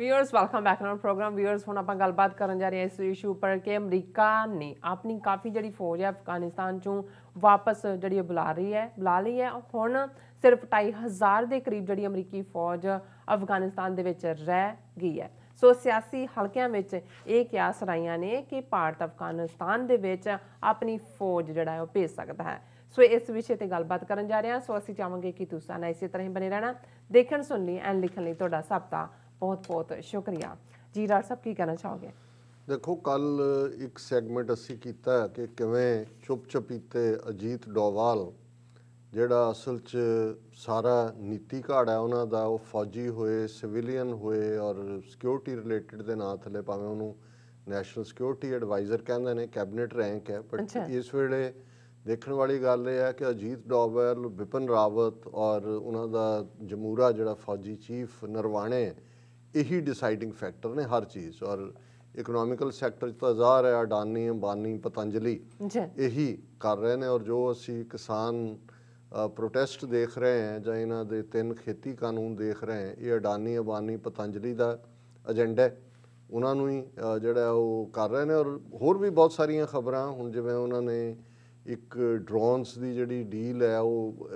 viewers welcome back to program viewers ਹੁਣ ਆਪਾਂ ਗੱਲਬਾਤ ਕਰਨ ਜਾ ਰਹੇ ਹਾਂ ਇਸ ਇਸ਼ੂ ਉੱਪਰ ਕਿ ਅਮਰੀਕਾ ਨੇ ਆਪਣੀ ਕਾਫੀ ਜਿਹੜੀ ਫੌਜ ਹੈ ਅਫਗਾਨਿਸਤਾਨ ਚੋਂ ਵਾਪਸ ਜਿਹੜੀ ਬੁਲਾ ਰਹੀ ਹੈ ਬੁਲਾ ਲਈ ਹੈ ਹੁਣ ਸਿਰਫ 2000 ਦੇ ਕਰੀਬ ਜਿਹੜੀ ਅਮਰੀਕੀ ਫੌਜ ਅਫਗਾਨਿਸਤਾਨ ਦੇ ਵਿੱਚ ਰਹਿ ਗਈ ਹੈ ਸੋ ਸਿਆਸੀ ਹਲਕਿਆਂ ਵਿੱਚ ਇਹ ਕਿਆਸ ਰਾਈਆਂ ਨੇ ਕਿ ਭਾਰਤ ਅਫਗਾਨਿਸਤਾਨ ਦੇ ਵਿੱਚ ਆਪਣੀ ਫੌਜ ਜਿਹੜਾ ਹੈ ਉਹ ਭੇਜ ਸਕਦਾ ਹੈ ਸੋ ਇਸ ਵਿਸ਼ੇ ਤੇ ਗੱਲਬਾਤ ਕਰਨ ਜਾ ਰਹੇ ਹਾਂ ਸੋ ਅਸੀਂ ਚਾਹਾਂਗੇ ਕਿ ਤੁਸੀਂ ਸਾਨੂੰ ਇਸੇ ਤਰ੍ਹਾਂ ਹੀ ਬਣੇ ਰਹਿਣਾ ਦੇਖਣ ਸੁਣ ਲਈ ਐਂਡ ਲਿਖਣ ਲਈ ਤੁਹਾਡਾ ਸਭ ਦਾ ਬਹੁਤ ਬਹੁਤ ਸ਼ੁਕਰੀਆ ਜੀ ਰਾਜ ਸਾਹਿਬ ਕੀ ਕਹਿਣਾ ਚਾਹੋਗੇ ਦੇਖੋ ਕੱਲ ਇੱਕ ਸੈਗਮੈਂਟ ਅਸੀਂ ਕੀਤਾ ਕਿ ਕਿਵੇਂ ਚੁੱਪਚਾਪੀਤੇ ਅਜੀਤ ਡੋਵਾਲ ਜਿਹੜਾ ਅਸਲ 'ਚ ਸਾਰਾ ਨੀਤੀ ਘਾੜ ਹੈ ਉਹਨਾਂ ਦਾ ਉਹ ਫੌਜੀ ਹੋਏ ਸਿਵਿਲੀਅਨ ਹੋਏ ਔਰ ਸਿਕਿਉਰਿਟੀ ਰਿਲੇਟਡ ਦੇ ਨਾਂ ਥੱਲੇ ਭਾਵੇਂ ਉਹਨੂੰ ਨੈਸ਼ਨਲ ਸਿਕਿਉਰਿਟੀ ਐਡਵਾਈਜ਼ਰ ਕਹਿੰਦੇ ਨੇ ਕੈਬਨਿਟ ਰੈਂਕ ਹੈ ਬਟ ਇਸ ਵੇਲੇ ਦੇਖਣ ਵਾਲੀ ਗੱਲ ਇਹ ਹੈ ਕਿ ਅਜੀਤ ਡੋਵਾਲ ਵਿਪਨ ਰਾਵਤ ਔਰ ਉਹਨਾਂ ਦਾ ਜਮੂਰਾ ਜਿਹੜਾ ਫੌਜੀ ਚੀਫ ਨਰਵਾਣੇ ਇਹੀ ਡਿਸਾਈਡਿੰਗ ਫੈਕਟਰ ਨੇ ਹਰ ਚੀਜ਼ ਔਰ ਇਕਨੋਮਿਕਲ ਸੈਕਟਰ 'ਚ ਤਾਂ ਜ਼ਾਹਰ ਹੈ ਅਡਾਨੀ ਅੰਬਾਨੀ ਪਤੰਜਲੀ ਇਹੀ ਕਰ ਰਹੇ ਨੇ ਔਰ ਜੋ ਅਸੀਂ ਕਿਸਾਨ ਪ੍ਰੋਟੈਸਟ ਦੇਖ ਰਹੇ ਹਾਂ ਜਾਂ ਇਹਨਾਂ ਦੇ ਤਿੰਨ ਖੇਤੀ ਕਾਨੂੰਨ ਦੇਖ ਰਹੇ ਹਾਂ ਇਹ ਅਡਾਨੀ ਅੰਬਾਨੀ ਪਤੰਜਲੀ ਦਾ ਏਜੰਡਾ ਹੈ ਉਹਨਾਂ ਨੂੰ ਹੀ ਜਿਹੜਾ ਉਹ ਕਰ ਰਹੇ ਨੇ ਔਰ ਹੋਰ ਵੀ ਬਹੁਤ ਸਾਰੀਆਂ ਖਬਰਾਂ ਹੁਣ ਜਿਵੇਂ ਉਹਨਾਂ ਨੇ ਇੱਕ ਡਰੋਨਸ ਦੀ ਜਿਹੜੀ ਡੀਲ ਹੈ ਉਹ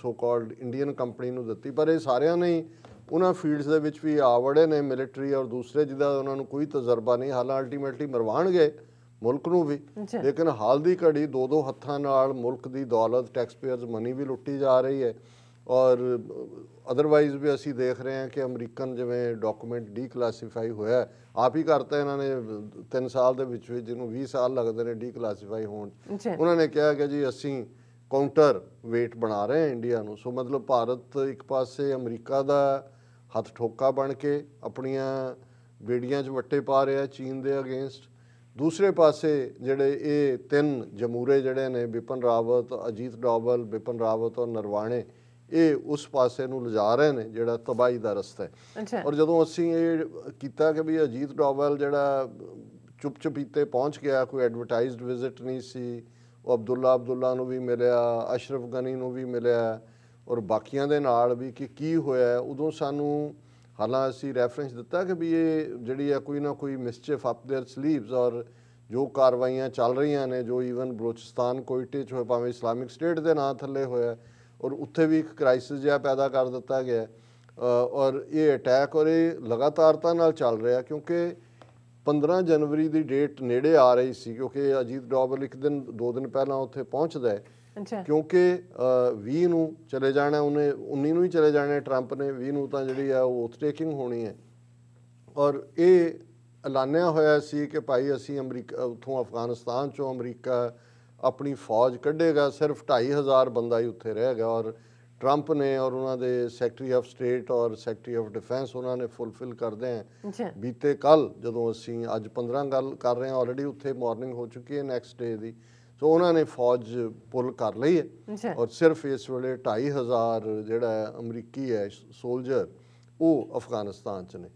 ਸੋ ਕਾਲਡ ਇੰਡੀਅਨ ਕੰਪਨੀ ਨੂੰ ਦਿੱਤੀ ਪਰ ਇਹ ਸਾਰਿਆਂ ਨੇ ਉਹਨਾਂ ਫੀਲਡਸ ਦੇ ਵਿੱਚ ਵੀ ਆਵੜੇ ਨੇ ਮਿਲਟਰੀ ਔਰ ਦੂਸਰੇ ਜਿਹਦਾ ਉਹਨਾਂ ਨੂੰ ਕੋਈ ਤਜਰਬਾ ਨਹੀਂ ਹਾਲਾਂ ਅਲਟੀਮੇਟਲੀ ਮਰਵਾਣਗੇ ਮੁਲਕ ਨੂੰ ਵੀ ਲੇਕਿਨ ਹਾਲ ਦੀ ਘੜੀ ਦੋ ਦੋ ਹੱਥਾਂ ਨਾਲ ਮੁਲਕ ਦੀ ਦੌਲਤ ਟੈਕਸ ਪੇਅਰਸ ਮਨੀ ਵੀ ਲੁੱਟੀ ਜਾ ਰਹੀ ਹੈ ਔਰ ਅਦਰਵਾਈਜ਼ ਵੀ ਅਸੀਂ ਦੇਖ ਰਹੇ ਹਾਂ ਕਿ ਅਮਰੀਕਨ ਜਿਵੇਂ ਡਾਕੂਮੈਂਟ ਡੀਕਲਾਸੀਫਾਈ ਹੋਇਆ ਆਪ ਹੀ ਕਰਤਾ ਇਹਨਾਂ ਨੇ 3 ਸਾਲ ਦੇ ਵਿੱਚ ਵਿੱਚ ਜਿਹਨੂੰ 20 ਸਾਲ ਲੱਗਦੇ ਨੇ ਡੀਕਲਾਸੀਫਾਈ ਹੋਣ ਉਹਨਾਂ ਨੇ ਕਿਹਾ ਕਿ ਜੀ ਅਸੀਂ ਕਾਊਂਟਰ weight ਬਣਾ ਰਹੇ ਹੈ ਇੰਡੀਆ ਨੂੰ ਸੋ ਮਤਲਬ ਭਾਰਤ ਇੱਕ ਪਾਸੇ ਅਮਰੀਕਾ ਦਾ ਹੱਥ ਠੋਕਾ ਬਣ ਕੇ ਆਪਣੀਆਂ ਬੇੜੀਆਂ 'ਚ ਵੱਟੇ ਪਾ ਰਿਹਾ ਚੀਨ ਦੇ ਅਗੇਂਸਟ ਦੂਸਰੇ ਪਾਸੇ ਜਿਹੜੇ ਇਹ ਤਿੰਨ ਜਮੂਰੇ ਜਿਹੜੇ ਨੇ ਵਿਪਨ ਰਾਵਤ ਅਜੀਤ ਡੋਵਲ ਵਿਪਨ ਰਾਵਤ ਔਰ ਨਰਵਾਣੇ ਇਹ ਉਸ ਪਾਸੇ ਨੂੰ ਲਿਜਾ ਰਹੇ ਨੇ ਜਿਹੜਾ ਤਬਾਈ ਦਾ ਰਸਤਾ ਹੈ ਔਰ ਜਦੋਂ ਅਸੀਂ ਇਹ ਕੀਤਾ ਕਿ ਵੀ ਅਜੀਤ ਡੋਵਲ ਜਿਹੜਾ ਚੁੱਪ ਪਹੁੰਚ ਗਿਆ ਕੋਈ ਐਡਵਰਟਾਈਜ਼ਡ ਵਿਜ਼ਿਟ ਨਹੀਂ ਸੀ ਉਹ ਅਬਦੁੱਲਾ ਅਬਦੁੱਲਾ ਨੂੰ ਵੀ ਮਿਲਿਆ ਅਸ਼ਰਫ ਗਨੀ ਨੂੰ ਵੀ ਮਿਲਿਆ ਔਰ ਬਾਕੀਆਂ ਦੇ ਨਾਲ ਵੀ ਕਿ ਕੀ ਹੋਇਆ ਉਦੋਂ ਸਾਨੂੰ ਹਾਲਾਂ ਅਸੀਂ ਰੈਫਰੈਂਸ ਦਿੱਤਾ ਕਿ ਵੀ ਇਹ ਜਿਹੜੀ ਆ ਕੋਈ ਨਾ ਕੋਈ ਮਿਸਚੀਫ ਅਪ देयर ਸਲੀਵਸ ਔਰ ਜੋ ਕਾਰਵਾਈਆਂ ਚੱਲ ਰਹੀਆਂ ਨੇ ਜੋ ਈਵਨ ਬਲੋਚਿਸਤਾਨ ਕੋਇਟੇ ਚ ਹੋਇਆ ਭਾਵੇਂ ਇਸਲਾਮਿਕ ਸਟੇਟ ਦੇ ਨਾਂ ਥੱਲੇ ਹੋਇਆ ਔਰ ਉੱਥੇ ਵੀ ਇੱਕ ਕ੍ਰਾਈਸਿਸ ਜਿਹਾ ਪੈਦਾ ਕਰ ਦਿੱਤਾ ਗਿਆ ਔਰ ਇਹ ਅਟੈਕ ਔਰ ਇਹ ਲਗਾਤਾਰਤਾ ਨਾਲ ਚੱਲ ਰਿਹਾ ਕਿਉਂਕਿ 15 ਜਨਵਰੀ ਦੀ ਡੇਟ ਨੇੜੇ ਆ ਰਹੀ ਸੀ ਕਿਉਂਕਿ ਅਜੀਤ ਡੋਬਰ ਇੱਕ ਦਿਨ ਦੋ ਦਿਨ ਪਹਿਲਾਂ ਉੱਥੇ ਪਹੁੰਚਦਾ ਹੈ ਕਿਉਂਕਿ 20 ਨੂੰ ਚਲੇ ਜਾਣਾ ਉਹਨੇ 19 ਨੂੰ ਹੀ ਚਲੇ ਜਾਣਾ ਟਰੰਪ ਨੇ 20 ਨੂੰ ਤਾਂ ਜਿਹੜੀ ਆ ਉਹ ਟੇਕਿੰਗ ਹੋਣੀ ਹੈ ਔਰ ਇਹ ਐਲਾਨਿਆ ਹੋਇਆ ਸੀ ਕਿ ਭਾਈ ਅਸੀਂ ਅਮਰੀਕਾ ਉਥੋਂ ਅਫਗਾਨਿਸਤਾਨ ਚੋਂ ਅਮਰੀਕਾ ਆਪਣੀ ਫੌਜ ਕੱਢੇਗਾ ਸਿਰਫ 2500 ਬੰਦਾ ਹੀ ਉੱਥੇ ਰਹੇਗਾ ਔਰ ਟਰੰਪ ਨੇ ਔਰ ਉਹਨਾਂ ਦੇ ਸੈਕਟਰੀ ਆਫ ਸਟੇਟ ਔਰ ਸੈਕਟਰੀ ਆਫ ਡਿਫੈਂਸ ਉਹਨਾਂ ਨੇ ਫੁੱਲਫਿਲ ਕਰਦੇ ਆ ਬੀਤੇ ਕੱਲ ਜਦੋਂ ਅਸੀਂ ਅੱਜ 15 ਗੱਲ ਕਰ ਰਹੇ ਆ ਆਲਰੇਡੀ ਉੱਥੇ ਮਾਰਨਿੰਗ ਹੋ ਚੁੱਕੀ ਹੈ ਨੈਕਸਟ ਡੇ ਦੀ ਸੋ ਉਹਨਾਂ ਨੇ ਫੌਜ ਪੁੱਲ ਕਰ ਲਈ ਹੈ ਔਰ ਸਿਰਫ ਇਸ ਵੇਲੇ 2500 ਜਿਹੜਾ ਅਮਰੀਕੀ ਹੈ ਸੋਲਜਰ ਉਹ ਅਫਗਾਨਿਸਤਾਨ 'ਚ ਨੇ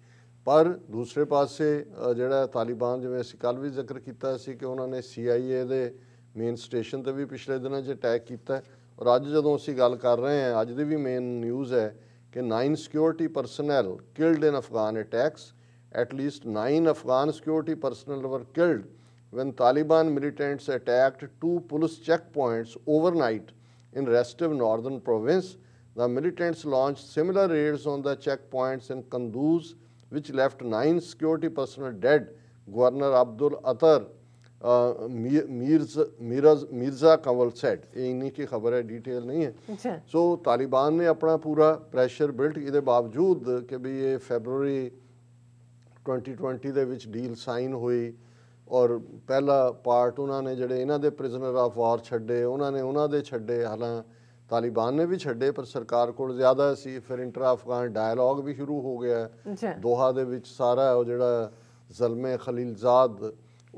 ਪਰ ਦੂਸਰੇ ਪਾਸੇ ਜਿਹੜਾ ਤਾਲਿਬਾਨ ਜਿਵੇਂ ਅਸੀਂ ਕੱਲ ਵੀ ਜ਼ਿਕਰ ਕੀਤਾ ਸੀ ਕਿ ਉਹਨਾਂ ਨੇ CIA ਦੇ ਮੇਨ ਸਟੇਸ਼ਨ ਤੇ ਵੀ ਪਿਛਲੇ ਦਿਨਾਂ 'ਚ ਅਟੈਕ ਕੀਤਾ और अज जो असं गल कर रहे हैं अज की भी मेन न्यूज़ है कि nine security personnel killed in Afghan attacks at least nine Afghan security personnel were killed when Taliban militants attacked to police check points overnight in restive northern province the militants launch similar raids on the check points in Kunduz which left nine security personnel dead governor Abdul Attar Mirza Mirzakwal said ਇਹਨੀ ਕੀ ਖਬਰ ਹੈ detail ਨਹੀਂ ਹੈ ਸੋ तालिबान ਨੇ ਆਪਣਾ ਪੂਰਾ pressure built ਇਹਦੇ ਬਾਵਜੂਦ ਕਿ ਵੀ ਇਹ ਫੈਬਰੂਰੀ 2020 ਦੇ ਵਿੱਚ ਡੀਲ ਸਾਈਨ ਹੋਈ ਔਰ ਪਹਿਲਾ ਪਾਰਟ ਉਹਨਾਂ ਨੇ ਜਿਹੜੇ ਇਹਨਾਂ ਦੇ ਪ੍ਰਿਜ਼ਨਰ ਆਫ ਵਾਰ ਛੱਡੇ ਉਹਨਾਂ ਨੇ ਉਹਨਾਂ ਦੇ ਛੱਡੇ ਹਾਲਾਂ ਤਾਲਿਬਾਨ ਨੇ ਵੀ ਛੱਡੇ ਪਰ ਸਰਕਾਰ ਕੋਲ ਜ਼ਿਆਦਾ ਸੀ ਫਿਰ ਇੰਟਰ ਅਫਗਾਨ ਡਾਇਲੌਗ ਵੀ ਸ਼ੁਰੂ ਹੋ ਗਿਆ ਦੋਹਾ ਦੇ ਵਿੱਚ ਸਾਰਾ ਉਹ ਜਿਹੜਾ ਜ਼ਲਮੇ ਖਲੀਲਜ਼ਾਦ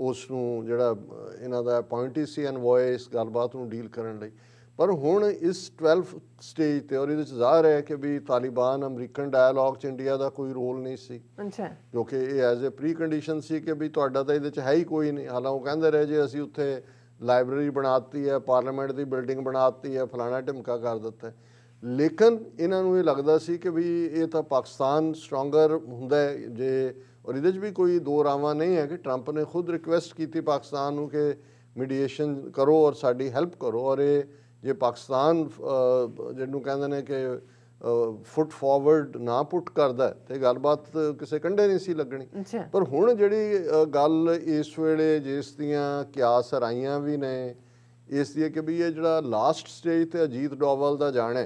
ਉਸ ਨੂੰ ਜਿਹੜਾ ਇਹਨਾਂ ਦਾ ਅਪਾਇੰਟੀ ਸੀ ਐਂਡ ਵੌਇਸ ਗੱਲਬਾਤ ਨੂੰ ਡੀਲ ਕਰਨ ਲਈ ਪਰ ਹੁਣ ਇਸ 12th ਸਟੇਜ ਤੇ ਔਰ ਇਹਦੇ ਚ ਜ਼ਾਹਰ ਹੈ ਕਿ ਵੀ ਤਾਲਿਬਾਨ ਅਮਰੀਕਨ ਡਾਇਲੌਗ ਚ ਇੰਡੀਆ ਦਾ ਕੋਈ ਰੋਲ ਨਹੀਂ ਸੀ ਅੱਛਾ ਕਿਉਂਕਿ ਇਹ ਐਜ਼ ਅ ਪ੍ਰੀ ਕੰਡੀਸ਼ਨ ਸੀ ਕਿ ਵੀ ਤੁਹਾਡਾ ਤਾਂ ਇਹਦੇ ਵਿੱਚ ਹੈ ਹੀ ਕੋਈ ਨਹੀਂ ਹਾਲਾਂ ਉਹ ਕਹਿੰਦੇ ਰਹੇ ਜੇ ਅਸੀਂ ਉੱਥੇ ਲਾਇਬ੍ਰੇਰੀ ਬਣਾਤੀ ਹੈ ਪਾਰਲੀਮੈਂਟ ਦੀ ਬਿਲਡਿੰਗ ਬਣਾਤੀ ਹੈ ਫਲਾਣਾ ਢਮਕਾ ਕਰ ਦਿੱਤਾ ਲੇਕਿਨ ਇਹਨਾਂ ਨੂੰ ਇਹ ਲੱਗਦਾ ਸੀ ਕਿ ਵੀ ਇਹ ਤਾਂ ਪਾਕਿਸਤਾਨ ਸਟਰੋਂਗਰ ਹੁੰਦਾ ਜੇ ਔਰ ਇਹਦੇ 'ਚ ਵੀ ਕੋਈ ਦੋ ਰਾਵਾਂ ਨਹੀਂ ਹੈ ਕਿ ਟਰੰਪ ਨੇ ਖੁਦ ਰਿਕੁਐਸਟ ਕੀਤੀ ਪਾਕਿਸਤਾਨ ਨੂੰ ਕਿ ਮੀਡੀਏਸ਼ਨ ਕਰੋ ਔਰ ਸਾਡੀ ਹੈਲਪ ਕਰੋ ਔਰ ਇਹ ਜੇ ਪਾਕਿਸਤਾਨ ਜਿਹਨੂੰ ਕਹਿੰਦੇ ਨੇ ਕਿ ਫੁੱਟ ਫਾਰਵਰਡ ਨਾ ਪੁੱਟ ਕਰਦਾ ਤੇ ਗੱਲਬਾਤ ਕਿਸੇ ਕੰਡੇ ਨਹੀਂ ਸੀ ਲੱਗਣੀ ਪਰ ਹੁਣ ਜਿਹੜੀ ਗੱਲ ਇਸ ਵੇਲੇ ਜਿਸ ਦੀਆਂ ਕਿਆਸ ਰਾਈਆਂ ਵੀ ਨੇ ਇਸ ਦੀ ਕਿ ਵੀ ਇਹ ਜਿਹੜਾ ਲਾਸਟ ਸਟੇਜ ਤੇ ਅਜੀਤ ਡੋਵਲ ਦਾ ਜਾਣਾ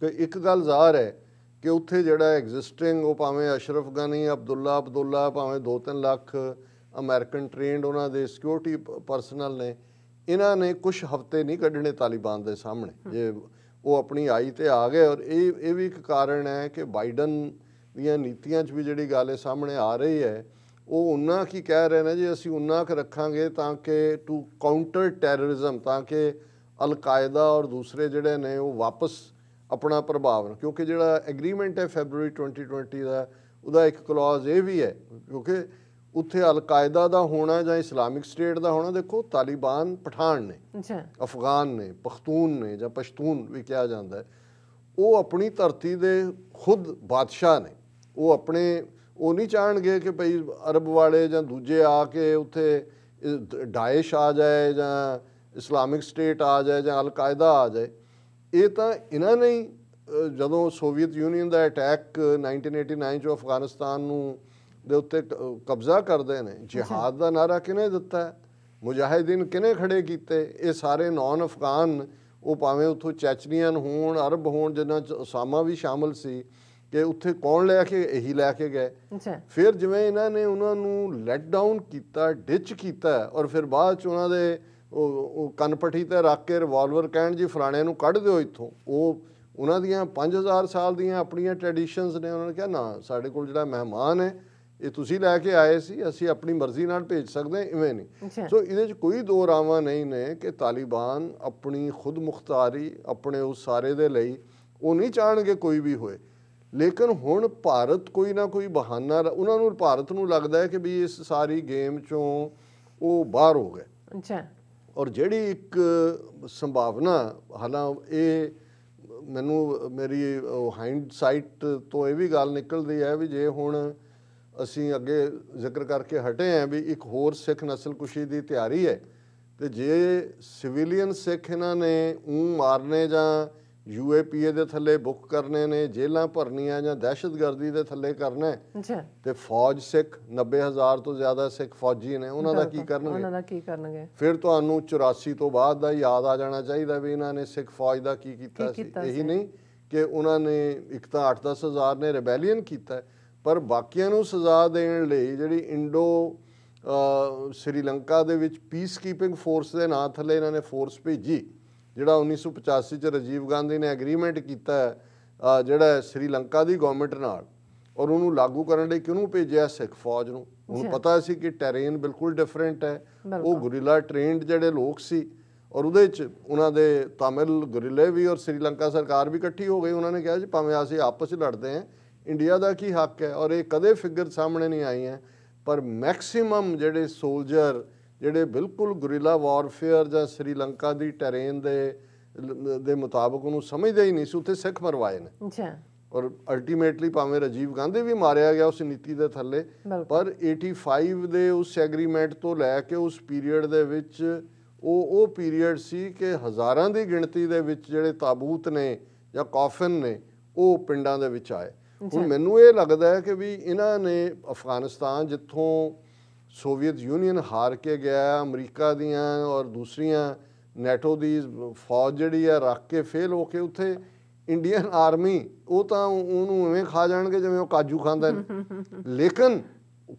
ਕਿ ਇੱਕ ਗੱਲ ਜ਼ਾਹਰ ਹੈ ਕਿ ਉੱਥੇ ਜਿਹੜਾ ਐਗਜ਼ਿਸਟਿੰਗ ਉਹ ਭਾਵੇਂ ਅਸ਼ਰਫ ਗਨੀ ਅਬਦੁੱਲਾ ਅਬਦੁੱਲਾ ਭਾਵੇਂ 2-3 ਲੱਖ ਅਮਰੀਕਨ ਟ੍ਰੇਨਡ ਉਹਨਾਂ ਦੇ ਸਿਕਿਉਰਿਟੀ ਪਰਸਨਲ ਨੇ ਇਹਨਾਂ ਨੇ ਕੁਝ ਹਫਤੇ ਨਹੀਂ ਕੱਢਣੇ ਤਾਲਿਬਾਨ ਦੇ ਸਾਹਮਣੇ ਜੇ ਉਹ ਆਪਣੀ ਆਈ ਤੇ ਆ ਗਏ ਔਰ ਇਹ ਇਹ ਵੀ ਇੱਕ ਕਾਰਨ ਹੈ ਕਿ ਬਾਈਡਨ ਦੀਆਂ ਨੀਤੀਆਂ 'ਚ ਵੀ ਜਿਹੜੀ ਗੱਲ ਇਹ ਸਾਹਮਣੇ ਆ ਰਹੀ ਹੈ ਉਹ ਉਹਨਾਂ ਕੀ ਕਹਿ ਰਹੇ ਨੇ ਜੀ ਅਸੀਂ ਉਹਨਾਂ ਕ ਰੱਖਾਂਗੇ ਤਾਂ ਕਿ ਟੂ ਕਾਊਂਟਰ ਟੈਰਰਿਜ਼ਮ ਤਾਂ ਕਿ ਅਲ ਕਾਇਦਾ ਔਰ ਦੂਸਰੇ ਜਿਹੜੇ ਨੇ ਉਹ ਵਾਪਸ ਆਪਣਾ ਪ੍ਰਭਾਵ ਕਿਉਂਕਿ ਜਿਹੜਾ ਐਗਰੀਮੈਂਟ ਹੈ ਫੈਬਰੂਰੀ 2020 ਦਾ ਉਹਦਾ ਇੱਕ ਕਲੌਜ਼ ਇਹ ਵੀ ਹੈ ਕਿਉਂਕਿ ਉੱਥੇ ਅਲ-ਕਾਇਦਾ ਦਾ ਹੋਣਾ ਜਾਂ ਇਸਲਾਮਿਕ ਸਟੇਟ ਦਾ ਹੋਣਾ ਦੇਖੋ ਤਾਲਿਬਾਨ ਪਠਾਨ ਨੇ ਅੱਛਾ ਅਫਗਾਨ ਨੇ ਪਖਤੂਨ ਨੇ ਜਾਂ ਪਸ਼ਤੂਨ ਵੀ ਕਿਹਾ ਜਾਂਦਾ ਹੈ ਉਹ ਆਪਣੀ ਧਰਤੀ ਦੇ ਖੁਦ ਬਾਦਸ਼ਾਹ ਨੇ ਉਹ ਆਪਣੇ ਉਹ ਨਹੀਂ ਚਾਹਣਗੇ ਕਿ ਭਈ ਅਰਬ ਵਾਲੇ ਜਾਂ ਦੂਜੇ ਆ ਕੇ ਉੱਥੇ ਡਾਇਸ਼ ਆ ਜਾਏ ਜਾਂ ਇਸਲਾਮਿਕ ਸਟੇਟ ਆ ਜਾਏ ਜਾਂ ਅਲ-ਕਾਇਦਾ ਆ ਜਾਏ ਇਹ ਤਾਂ ਇਹਨਾਂ ਨੇ ਜਦੋਂ ਸੋਵੀਅਤ ਯੂਨੀਅਨ ਦਾ ਅਟੈਕ 1989 ਜੋ ਅਫਗਾਨਿਸਤਾਨ ਨੂੰ ਦੇ ਉੱਤੇ ਕਬਜ਼ਾ ਕਰਦੇ ਨੇ ਜਿਹਹਾਦ ਦਾ ਨਾਰਾ ਕਿਨੇ ਦਿੱਤਾ ਮੁਜਾਹਿਦਿਨ ਕਿਨੇ ਖੜੇ ਕੀਤੇ ਇਹ ਸਾਰੇ ਨੌਨ ਅਫਗਾਨ ਉਹ ਭਾਵੇਂ ਉਥੋਂ ਚੈਚਨੀਆਂ ਹੋਣ ਅਰਬ ਹੋਣ ਜਿਨ੍ਹਾਂ ਚ ਉਸਾਮਾ ਵੀ ਸ਼ਾਮਲ ਸੀ ਕਿ ਉੱਥੇ ਕੌਣ ਲੈ ਕੇ ਇਹੀ ਲੈ ਕੇ ਗਏ ਫਿਰ ਜਿਵੇਂ ਇਹਨਾਂ ਨੇ ਉਹਨਾਂ ਨੂੰ ਲੈਟ ਡਾਊਨ ਕੀਤਾ ਡਿਚ ਕੀਤਾ ਔਰ ਫਿਰ ਬਾਅਦ ਚ ਉਹਨਾਂ ਦੇ ਉਹ ਕਨਪੱਠੀ ਤੇ ਰੱਖ ਕੇ ਰਿਵਾਲਵਰ ਕਹਿਣ ਜੀ ਫਲਾਣੇ ਨੂੰ ਕੱਢ ਦਿਓ ਇੱਥੋਂ ਉਹ ਉਹਨਾਂ ਦੀਆਂ 5000 ਸਾਲ ਦੀਆਂ ਆਪਣੀਆਂ ਟ੍ਰੈਡੀਸ਼ਨਸ ਨੇ ਉਹਨਾਂ ਨੇ ਕਿਹਾ ਨਾ ਸਾਡੇ ਕੋਲ ਜਿਹੜਾ ਮਹਿਮਾਨ ਹੈ ਇਹ ਤੁਸੀਂ ਲੈ ਕੇ ਆਏ ਸੀ ਅਸੀਂ ਆਪਣੀ ਮਰਜ਼ੀ ਨਾਲ ਭੇਜ ਸਕਦੇ ਇਵੇਂ ਨਹੀਂ ਸੋ ਇਹਦੇ 'ਚ ਕੋਈ ਦੋ ਰਾਵਾਂ ਨਹੀਂ ਨੇ ਕਿ ਤਾਲਿਬਾਨ ਆਪਣੀ ਖੁਦ ਮੁਖਤਾਰੀ ਆਪਣੇ ਉਸ ਸਾਰੇ ਦੇ ਲਈ ਉਹ ਨਹੀਂ ਚਾਹਣਗੇ ਕੋਈ ਵੀ ਹੋਏ ਲੇਕਿਨ ਹੁਣ ਭਾਰਤ ਕੋਈ ਨਾ ਕੋਈ ਬਹਾਨਾ ਉਹਨਾਂ ਨੂੰ ਭਾਰਤ ਨੂੰ ਲੱਗਦਾ ਹੈ ਕਿ ਵੀ ਇਸ ਸਾਰੀ ਗੇਮ 'ਚੋਂ ਉਹ ਬਾਹਰ ਹੋ ਗਏ ਅੱਛਾ ਔਰ ਜਿਹੜੀ ਇੱਕ ਸੰਭਾਵਨਾ ਹਾਲਾਂ ਇਹ ਮੈਨੂੰ ਮੇਰੀ ਹਾਈਂਡ ਸਾਈਟ ਤੋਂ ਇਹ ਵੀ ਗੱਲ ਨਿਕਲਦੀ ਹੈ ਵੀ ਜੇ ਹੁਣ ਅਸੀਂ ਅੱਗੇ ਜ਼ਿਕਰ ਕਰਕੇ ਹਟੇ ਆਂ ਵੀ ਇੱਕ ਹੋਰ ਸਿੱਖ ਨਸਲ ਕੁਸ਼ੀ ਦੀ ਤਿਆਰੀ ਹੈ ਤੇ ਜੇ ਸਿਵਿਲੀਅਨ ਸਿੱਖ ਇਹਨਾਂ ਨੇ ਉਹ ਮਾਰਨੇ ਜਾਂ ਯੂਏਪੀਏ ਦੇ ਥੱਲੇ ਬੁੱਕ ਕਰਨੇ ਨੇ ਜੇਲਾਂ ਭਰਨੀਆਂ ਜਾਂ ਦਹਿਸ਼ਤਗਰਦੀ ਦੇ ਥੱਲੇ ਕਰਨਾ ਜੀ ਤੇ ਫੌਜ ਸਿੱਖ 90000 ਤੋਂ ਜ਼ਿਆਦਾ ਸਿੱਖ ਫੌਜੀ ਨੇ ਉਹਨਾਂ ਦਾ ਕੀ ਕਰਨਗੇ ਉਹਨਾਂ ਦਾ ਕੀ ਕਰਨਗੇ ਫਿਰ ਤੁਹਾਨੂੰ 84 ਤੋਂ ਬਾਅਦ ਦਾ ਯਾਦ ਆ ਜਾਣਾ ਚਾਹੀਦਾ ਵੀ ਇਹਨਾਂ ਨੇ ਸਿੱਖ ਫੌਜ ਦਾ ਕੀ ਕੀਤਾ ਸੀ ਇਹੀ ਨਹੀਂ ਕਿ ਉਹਨਾਂ ਨੇ ਇੱਕ ਤਾਂ 8-10000 ਨੇ ਰੈਬੈਲੀਅਨ ਕੀਤਾ ਪਰ ਬਾਕੀਆਂ ਨੂੰ ਸਜ਼ਾ ਦੇਣ ਲਈ ਜਿਹੜੀ ਇੰਡੋ ਸ਼੍ਰੀਲੰਕਾ ਦੇ ਵਿੱਚ ਪੀਸ ਕੀਪਿੰਗ ਫੋਰਸ ਦੇ ਨਾਂ ਥੱਲੇ ਇਹਨਾਂ ਨੇ ਫੋਰਸ ਭੇਜੀ ਜਿਹੜਾ 1985 ਚ ਰਜੀਵ ਗਾਂਧੀ ਨੇ ਐਗਰੀਮੈਂਟ ਕੀਤਾ ਜਿਹੜਾ ਸ਼੍ਰੀਲੰਕਾ ਦੀ ਗਵਰਨਮੈਂਟ ਨਾਲ ਔਰ ਉਹਨੂੰ ਲਾਗੂ ਕਰਨ ਲਈ ਕਿਉਂ ਭੇਜਿਆ ਸਿੱਖ ਫੌਜ ਨੂੰ ਉਹਨੂੰ ਪਤਾ ਸੀ ਕਿ ਟੈਰੇਨ ਬਿਲਕੁਲ ਡਿਫਰੈਂਟ ਹੈ ਉਹ ਗੁਰਿਲਾ ਟ੍ਰੇਨਡ ਜਿਹੜੇ ਲੋਕ ਸੀ ਔਰ ਉਹਦੇ ਚ ਉਹਨਾਂ ਦੇ ਤਾਮਿਲ ਗੁਰਿਲੇ ਵੀ ਔਰ ਸ਼੍ਰੀਲੰਕਾ ਸਰਕਾਰ ਵੀ ਇਕੱਠੀ ਹੋ ਗਈ ਉਹਨਾਂ ਨੇ ਕਿਹਾ ਜੀ ਭਾਵੇਂ ਅਸੀਂ ਆਪਸ ਵਿੱਚ ਲੜਦੇ ਹਾਂ ਇੰਡੀਆ ਦਾ ਕੀ ਹੱਕ ਹੈ ਔਰ ਇਹ ਕਦੇ ਫਿਗਰ ਸਾਹਮਣੇ ਨਹੀਂ ਆਈ ਹੈ ਪਰ ਮੈਕਸਿਮਮ ਜਿਹੜੇ ਸੋਲਜਰ ਜਿਹੜੇ ਬਿਲਕੁਲ ਗੁਰੀਲਾ ਵਾਰਫੇਅਰ ਜਾਂ ਸ਼੍ਰੀਲੰਕਾ ਦੀ ਟੈਰੇਨ ਦੇ ਦੇ ਮੁਤਾਬਕ ਉਹਨੂੰ ਸਮਝਦੇ ਹੀ ਨਹੀਂ ਸੀ ਉੱਥੇ ਸਿੱਖ ਮਰਵਾਏ ਨੇ ਅੱਛਾ ਔਰ ਅਲਟੀਮੇਟਲੀ ਭਾਵੇਂ ਰਜੀਵ ਗਾਂਧੀ ਵੀ ਮਾਰਿਆ ਗਿਆ ਉਸ ਨੀਤੀ ਦੇ ਥੱਲੇ ਪਰ 85 ਦੇ ਉਸ ਐਗਰੀਮੈਂਟ ਤੋਂ ਲੈ ਕੇ ਉਸ ਪੀਰੀਅਡ ਦੇ ਵਿੱਚ ਉਹ ਉਹ ਪੀਰੀਅਡ ਸੀ ਕਿ ਹਜ਼ਾਰਾਂ ਦੀ ਗਿਣਤੀ ਦੇ ਵਿੱਚ ਜਿਹੜੇ ਤਾਬੂਤ ਨੇ ਜਾਂ ਕਾਫਨ ਨੇ ਉਹ ਪਿੰਡਾਂ ਦੇ ਵਿੱਚ ਆਏ ਹੁਣ ਮੈਨੂੰ ਇਹ ਲੱਗਦਾ ਹੈ ਕਿ ਵੀ ਇਹਨਾਂ ਨੇ ਅਫਗਾਨਿਸਤਾਨ ਜਿੱਥੋਂ ਸੋਵੀਅਤ ਯੂਨੀਅਨ ਹਾਰ ਕੇ ਗਿਆ ਅਮਰੀਕਾ ਦੀਆਂ ਔਰ ਦੂਸਰੀਆਂ ਨੈਟੋ ਦੀ ਫੌਜ ਜਿਹੜੀ ਆ ਰੱਖ ਕੇ ਫੇਲ ਹੋ ਕੇ ਉੱਥੇ ਇੰਡੀਅਨ ਆਰਮੀ ਉਹ ਤਾਂ ਉਹਨੂੰ ਐਵੇਂ ਖਾ ਜਾਣਗੇ ਜਿਵੇਂ ਉਹ ਕਾਜੂ ਖਾਂਦਾ ਹੈ ਲੇਕਿਨ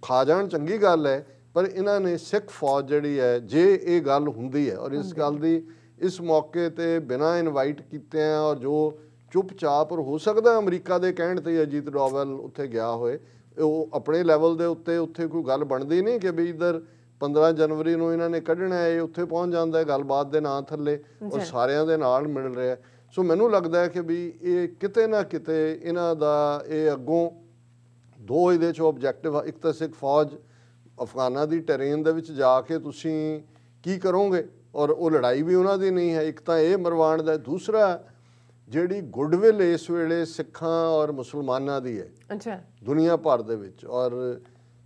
ਖਾ ਜਾਣ ਚੰਗੀ ਗੱਲ ਹੈ ਪਰ ਇਹਨਾਂ ਨੇ ਸਿੱਖ ਫੌਜ ਜਿਹੜੀ ਹੈ ਜੇ ਇਹ ਗੱਲ ਹੁੰਦੀ ਹੈ ਔਰ ਇਸ ਗੱਲ ਦੀ ਇਸ ਮੌਕੇ ਤੇ ਬਿਨਾ ਇਨਵਾਈਟ ਕੀਤੇ ਆ ਔਰ ਜੋ ਚੁੱਪਚਾਪ ਹੋ ਸਕਦਾ ਅਮਰੀਕਾ ਦੇ ਕਹਿਣ ਤੇ ਅਜੀਤ ਡੋਵਲ ਉੱਥੇ ਗਿਆ ਹੋਏ ਉਹ ਆਪਣੇ ਲੈਵਲ ਦੇ ਉੱਤੇ ਉੱਥੇ ਕੋਈ ਗੱਲ ਬਣਦੀ ਨਹੀਂ ਕਿ ਵੀ ਇਧਰ 15 ਜਨਵਰੀ ਨੂੰ ਇਹਨਾਂ ਨੇ ਕੱਢਣਾ ਹੈ ਉੱਥੇ ਪਹੁੰਚ ਜਾਂਦਾ ਹੈ ਗੱਲਬਾਤ ਦੇ ਨਾਂ ਥੱਲੇ ਔਰ ਸਾਰਿਆਂ ਦੇ ਨਾਲ ਮਿਲ ਰਿਹਾ ਸੋ ਮੈਨੂੰ ਲੱਗਦਾ ਹੈ ਕਿ ਵੀ ਇਹ ਕਿਤੇ ਨਾ ਕਿਤੇ ਇਹਨਾਂ ਦਾ ਇਹ ਅੱਗੋਂ ਦੋ ਇਹਦੇ ਚੋਂ ਆਬਜੈਕਟਿਵ ਇੱਕ ਤਾਂ ਸਿੱਖ ਫੌਜ ਅਫਗਾਨਾ ਦੀ ਟਰੇਨ ਦੇ ਵਿੱਚ ਜਾ ਕੇ ਤੁਸੀਂ ਕੀ ਕਰੋਗੇ ਔਰ ਉਹ ਲੜਾਈ ਵੀ ਉਹਨਾਂ ਦੀ ਨਹੀਂ ਹੈ ਇੱਕ ਤਾਂ ਇਹ ਮਰਵਾਣ ਦਾ ਦੂਸਰਾ ਜਿਹੜੀ ਗੁੱਡਵਿਲ ਇਸ ਵੇਲੇ ਸਿੱਖਾਂ ਔਰ ਮੁਸਲਮਾਨਾਂ ਦੀ ਹੈ ਅੱਛਾ ਦੁਨੀਆ ਭਰ ਦੇ ਵਿੱਚ ਔਰ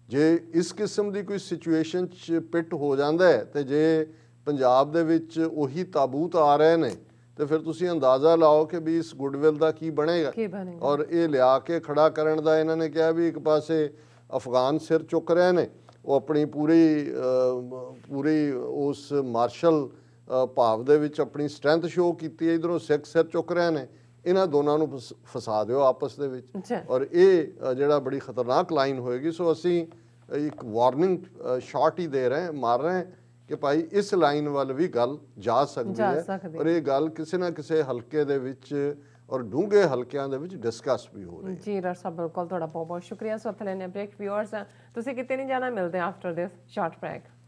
ਜੇ ਇਸ ਕਿਸਮ ਦੀ ਕੋਈ ਸਿਚੁਏਸ਼ਨ ਚ ਪਿੱਟ ਹੋ ਜਾਂਦਾ ਹੈ ਤੇ ਜੇ ਪੰਜਾਬ ਦੇ ਵਿੱਚ ਉਹੀ ਤਾਬੂਤ ਆ ਰਹੇ ਨੇ ਤੇ ਫਿਰ ਤੁਸੀਂ ਅੰਦਾਜ਼ਾ ਲਾਓ ਕਿ ਵੀ ਇਸ ਗੁੱਡਵਿਲ ਦਾ ਕੀ ਬਣੇਗਾ ਕੀ ਬਣੇਗਾ ਔਰ ਇਹ ਲਿਆ ਕੇ ਖੜਾ ਕਰਨ ਦਾ ਇਹਨਾਂ ਨੇ ਕਿਹਾ ਵੀ ਇੱਕ ਪਾਸੇ ਅਫਗਾਨ ਸਿਰ ਚੁੱਕ ਰਹੇ ਨੇ ਉਹ ਆਪਣੀ ਪੂਰੀ ਪੂਰੀ ਉਸ ਮਾਰਸ਼ਲ ਭਾਵ ਦੇ ਵਿੱਚ ਆਪਣੀ ਸਟਰੈਂਥ ਸ਼ੋਅ ਕੀਤੀ ਹੈ ਇਧਰੋਂ ਸਿੱਖ ਸਿਰ ਚੁੱਕ ਰਹੇ ਨੇ ਇਹਨਾਂ ਦੋਨਾਂ ਨੂੰ ਫਸਾ ਦਿਓ ਆਪਸ ਦੇ ਵਿੱਚ ਔਰ ਇਹ ਜਿਹੜਾ ਬੜੀ ਖਤਰਨਾਕ ਲਾਈਨ ਹੋਏਗੀ ਸੋ ਅਸੀਂ ਇੱਕ ਵਾਰਨਿੰਗ ਸ਼ਾਟ ਹੀ ਦੇ ਰਹੇ ਮਾਰ ਰਹੇ ਕਿ ਭਾਈ ਇਸ ਲਾਈਨ ਵੱਲ ਵੀ ਗੱਲ ਜਾ ਸਕਦੀ ਹੈ ਔਰ ਇਹ ਗੱਲ ਕਿਸੇ ਨਾ ਕਿਸੇ ਹਲਕੇ ਦੇ ਵਿੱਚ ਔਰ ਡੂੰਘੇ ਹਲਕਿਆਂ ਦੇ ਵਿੱਚ ਡਿਸਕਸ ਵੀ ਹੋ ਰਹੀ ਹੈ ਜੀ ਡਾਕਟਰ ਸਾਹਿਬ ਬਿਲਕੁਲ ਤੁਹਾਡਾ ਬਹੁਤ ਬਹੁਤ ਸ਼ੁਕਰੀਆ ਸੋ ਅਥਲੇ ਨੇ ਬ੍ਰੇਕ ਵਿਊਅਰਸ ਤੁਸੀਂ ਕਿਤੇ ਨਹੀਂ ਜਾਣਾ ਮਿਲਦੇ ਆਫਟਰ ਦਿਸ ਸ਼ਾਰਟ ਬ੍ਰੇਕ